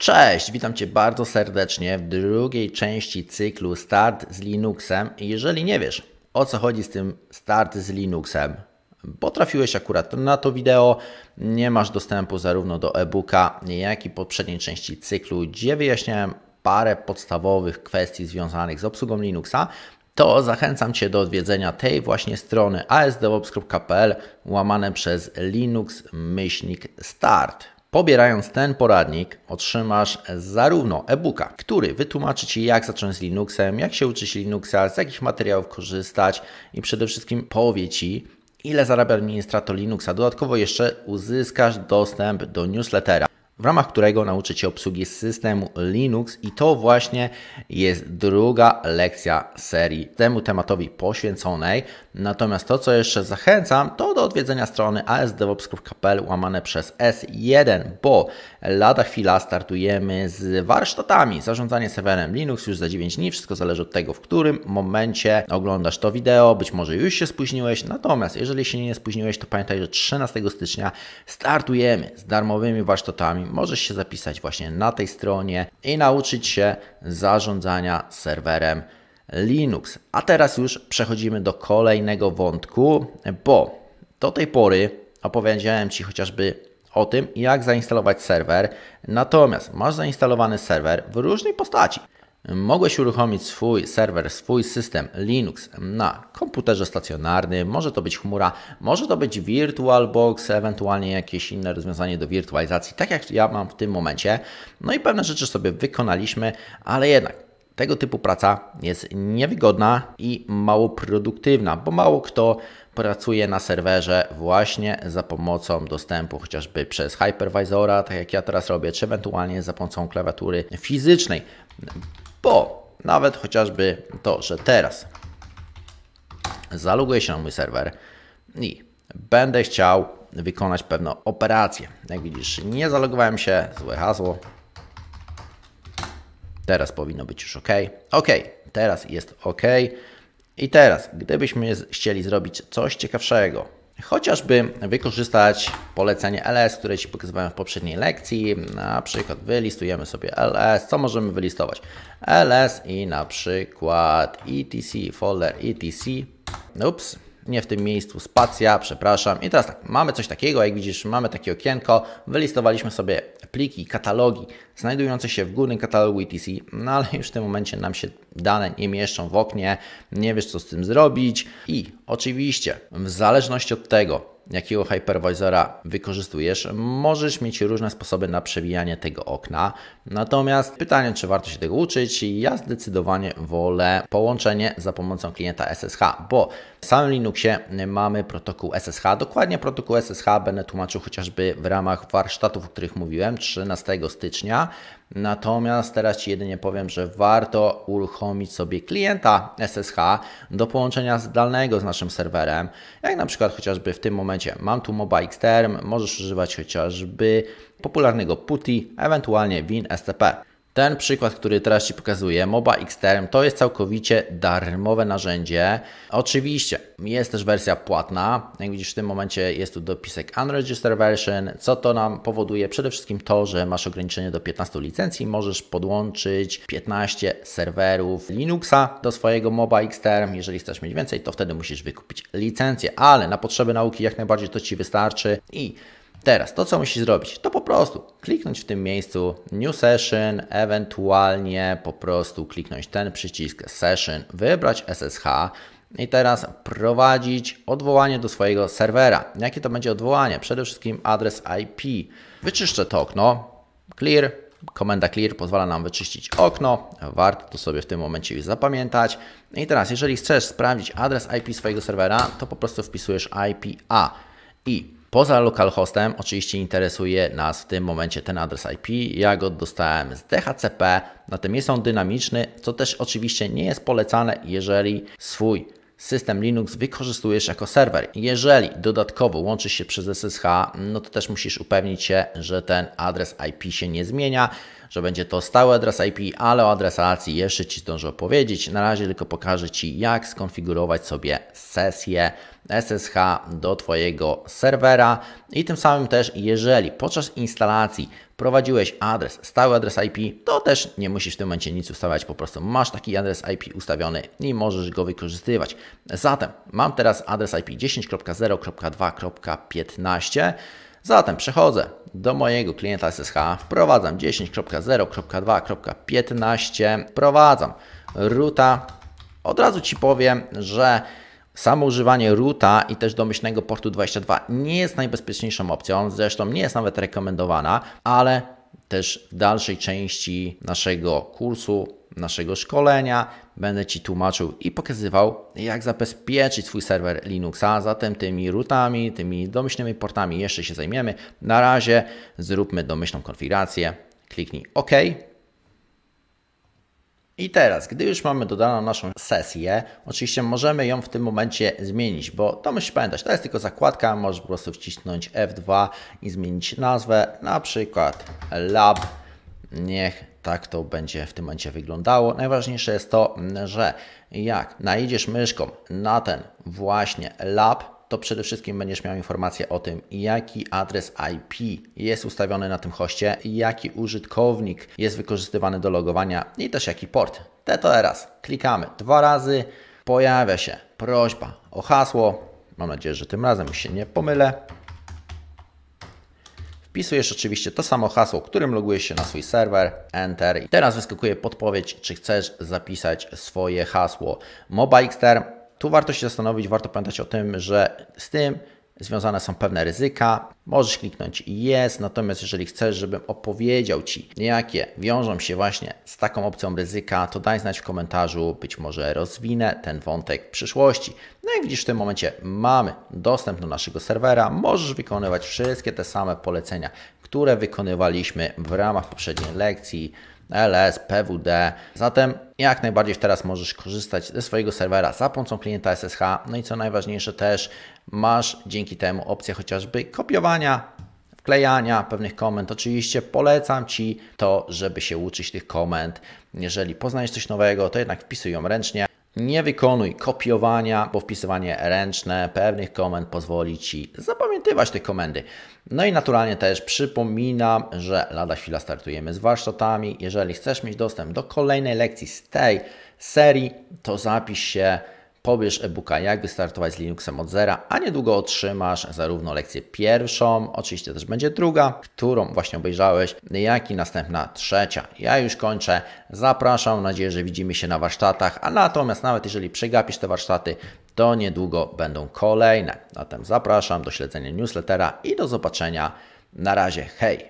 Cześć, witam Cię bardzo serdecznie w drugiej części cyklu Start z Linuxem. Jeżeli nie wiesz, o co chodzi z tym Start z Linuxem, bo trafiłeś akurat na to wideo, nie masz dostępu zarówno do e-booka, jak i poprzedniej części cyklu, gdzie wyjaśniałem parę podstawowych kwestii związanych z obsługą Linuxa, to zachęcam Cię do odwiedzenia tej właśnie strony asdevops.pl łamane przez linux-start. Pobierając ten poradnik, otrzymasz zarówno e-booka, który wytłumaczy Ci, jak zacząć z Linuxem, jak się uczyć Linuxa, z jakich materiałów korzystać i przede wszystkim powie Ci, ile zarabia administrator Linuxa. Dodatkowo jeszcze uzyskasz dostęp do newslettera w ramach którego nauczy obsługi systemu Linux i to właśnie jest druga lekcja serii temu tematowi poświęconej. Natomiast to, co jeszcze zachęcam, to do odwiedzenia strony asdevops.pl łamane przez S1, bo lada chwila startujemy z warsztatami. Zarządzanie serwerem Linux już za 9 dni, wszystko zależy od tego, w którym momencie oglądasz to wideo, być może już się spóźniłeś, natomiast jeżeli się nie spóźniłeś, to pamiętaj, że 13 stycznia startujemy z darmowymi warsztatami możesz się zapisać właśnie na tej stronie i nauczyć się zarządzania serwerem Linux. A teraz już przechodzimy do kolejnego wątku, bo do tej pory opowiedziałem Ci chociażby o tym, jak zainstalować serwer. Natomiast masz zainstalowany serwer w różnej postaci. Mogłeś uruchomić swój serwer, swój system Linux na komputerze stacjonarnym. Może to być chmura, może to być VirtualBox, ewentualnie jakieś inne rozwiązanie do wirtualizacji, tak jak ja mam w tym momencie. No i pewne rzeczy sobie wykonaliśmy, ale jednak tego typu praca jest niewygodna i mało produktywna, bo mało kto pracuje na serwerze właśnie za pomocą dostępu chociażby przez hypervisora, tak jak ja teraz robię, czy ewentualnie za pomocą klawiatury fizycznej bo nawet chociażby to, że teraz zaloguję się na mój serwer i będę chciał wykonać pewną operację. Jak widzisz, nie zalogowałem się, złe hasło. Teraz powinno być już OK. OK, teraz jest OK. I teraz, gdybyśmy chcieli zrobić coś ciekawszego, Chociażby wykorzystać polecenie LS, które Ci pokazywałem w poprzedniej lekcji. Na przykład wylistujemy sobie LS. Co możemy wylistować? LS i na przykład ETC, folder ETC. Ups, nie w tym miejscu, spacja, przepraszam. I teraz tak, mamy coś takiego, jak widzisz, mamy takie okienko, wylistowaliśmy sobie pliki, katalogi znajdujące się w górnym katalogu ETC, no ale już w tym momencie nam się dane nie mieszczą w oknie, nie wiesz co z tym zrobić i oczywiście w zależności od tego, jakiego hypervisora wykorzystujesz, możesz mieć różne sposoby na przewijanie tego okna. Natomiast pytanie, czy warto się tego uczyć, ja zdecydowanie wolę połączenie za pomocą klienta SSH, bo w samym Linuxie mamy protokół SSH, dokładnie protokół SSH będę tłumaczył chociażby w ramach warsztatów, o których mówiłem 13 stycznia. Natomiast teraz Ci jedynie powiem, że warto uruchomić sobie klienta SSH do połączenia zdalnego z naszym serwerem, jak na przykład chociażby w tym momencie mam tu MobileXterm, możesz używać chociażby popularnego PuTTY, ewentualnie WinSCP. Ten przykład, który teraz Ci pokazuję, MOBA Xterm, to jest całkowicie darmowe narzędzie. Oczywiście jest też wersja płatna. Jak widzisz, w tym momencie jest tu dopisek Unregistered Version. Co to nam powoduje? Przede wszystkim to, że masz ograniczenie do 15 licencji. Możesz podłączyć 15 serwerów Linuxa do swojego MOBA Xterm. Jeżeli chcesz mieć więcej, to wtedy musisz wykupić licencję, ale na potrzeby nauki jak najbardziej to Ci wystarczy i Teraz to, co musisz zrobić, to po prostu kliknąć w tym miejscu New Session, ewentualnie po prostu kliknąć ten przycisk Session, wybrać SSH i teraz prowadzić odwołanie do swojego serwera. Jakie to będzie odwołanie? Przede wszystkim adres IP. Wyczyszczę to okno, clear, Komenda clear pozwala nam wyczyścić okno. Warto to sobie w tym momencie już zapamiętać. I teraz, jeżeli chcesz sprawdzić adres IP swojego serwera, to po prostu wpisujesz IPA. I Poza localhostem oczywiście interesuje nas w tym momencie ten adres IP. Ja go dostałem z DHCP, natomiast jest on dynamiczny, co też oczywiście nie jest polecane, jeżeli swój system Linux wykorzystujesz jako serwer. Jeżeli dodatkowo łączysz się przez SSH, no to też musisz upewnić się, że ten adres IP się nie zmienia, że będzie to stały adres IP, ale o adresacji jeszcze Ci zdążę opowiedzieć. Na razie tylko pokażę Ci, jak skonfigurować sobie sesję SSH do Twojego serwera i tym samym też, jeżeli podczas instalacji Prowadziłeś adres, stały adres IP, to też nie musisz w tym momencie nic ustawiać, po prostu masz taki adres IP ustawiony i możesz go wykorzystywać. Zatem mam teraz adres IP 10.0.2.15. Zatem przechodzę do mojego klienta SSH, wprowadzam 10.0.2.15, wprowadzam ruta. Od razu Ci powiem, że Samo używanie ruta i też domyślnego portu 22 nie jest najbezpieczniejszą opcją, zresztą nie jest nawet rekomendowana, ale też w dalszej części naszego kursu, naszego szkolenia będę Ci tłumaczył i pokazywał, jak zabezpieczyć swój serwer Linuxa. Zatem tymi routami, tymi domyślnymi portami jeszcze się zajmiemy. Na razie zróbmy domyślną konfigurację. Kliknij OK i teraz, gdy już mamy dodaną naszą sesję, oczywiście możemy ją w tym momencie zmienić, bo to musisz pamiętać, to jest tylko zakładka, możesz po prostu wcisnąć F2 i zmienić nazwę, na przykład lab, niech tak to będzie w tym momencie wyglądało. Najważniejsze jest to, że jak najedziesz myszką na ten właśnie lab, to przede wszystkim będziesz miał informację o tym, jaki adres IP jest ustawiony na tym hoście, jaki użytkownik jest wykorzystywany do logowania i też jaki port. Te to teraz klikamy dwa razy, pojawia się prośba o hasło. Mam nadzieję, że tym razem się nie pomylę. Wpisujesz oczywiście to samo hasło, którym logujesz się na swój serwer, Enter. I teraz wyskakuje podpowiedź, czy chcesz zapisać swoje hasło MobileXter tu warto się zastanowić, warto pamiętać o tym, że z tym związane są pewne ryzyka. Możesz kliknąć jest, natomiast jeżeli chcesz, żebym opowiedział Ci, jakie wiążą się właśnie z taką opcją ryzyka, to daj znać w komentarzu, być może rozwinę ten wątek w przyszłości. No jak widzisz, w tym momencie mamy dostęp do naszego serwera, możesz wykonywać wszystkie te same polecenia, które wykonywaliśmy w ramach poprzedniej lekcji. LS, PWD. Zatem jak najbardziej teraz możesz korzystać ze swojego serwera za pomocą klienta SSH. No i co najważniejsze też, masz dzięki temu opcję chociażby kopiowania wklejania pewnych komend. Oczywiście polecam Ci to, żeby się uczyć tych komend. Jeżeli poznajesz coś nowego, to jednak wpisuj ją ręcznie, nie wykonuj kopiowania, bo wpisywanie ręczne pewnych komend pozwoli Ci zapamiętywać te komendy. No i naturalnie też przypominam, że lada chwila startujemy z warsztatami. Jeżeli chcesz mieć dostęp do kolejnej lekcji z tej serii, to zapisz się Pobierz e-booka Jak wystartować z Linuxem od zera, a niedługo otrzymasz zarówno lekcję pierwszą, oczywiście też będzie druga, którą właśnie obejrzałeś, jak i następna trzecia. Ja już kończę. Zapraszam, mam nadzieję, że widzimy się na warsztatach, a natomiast nawet jeżeli przegapisz te warsztaty, to niedługo będą kolejne. Zatem zapraszam do śledzenia newslettera i do zobaczenia. Na razie, hej!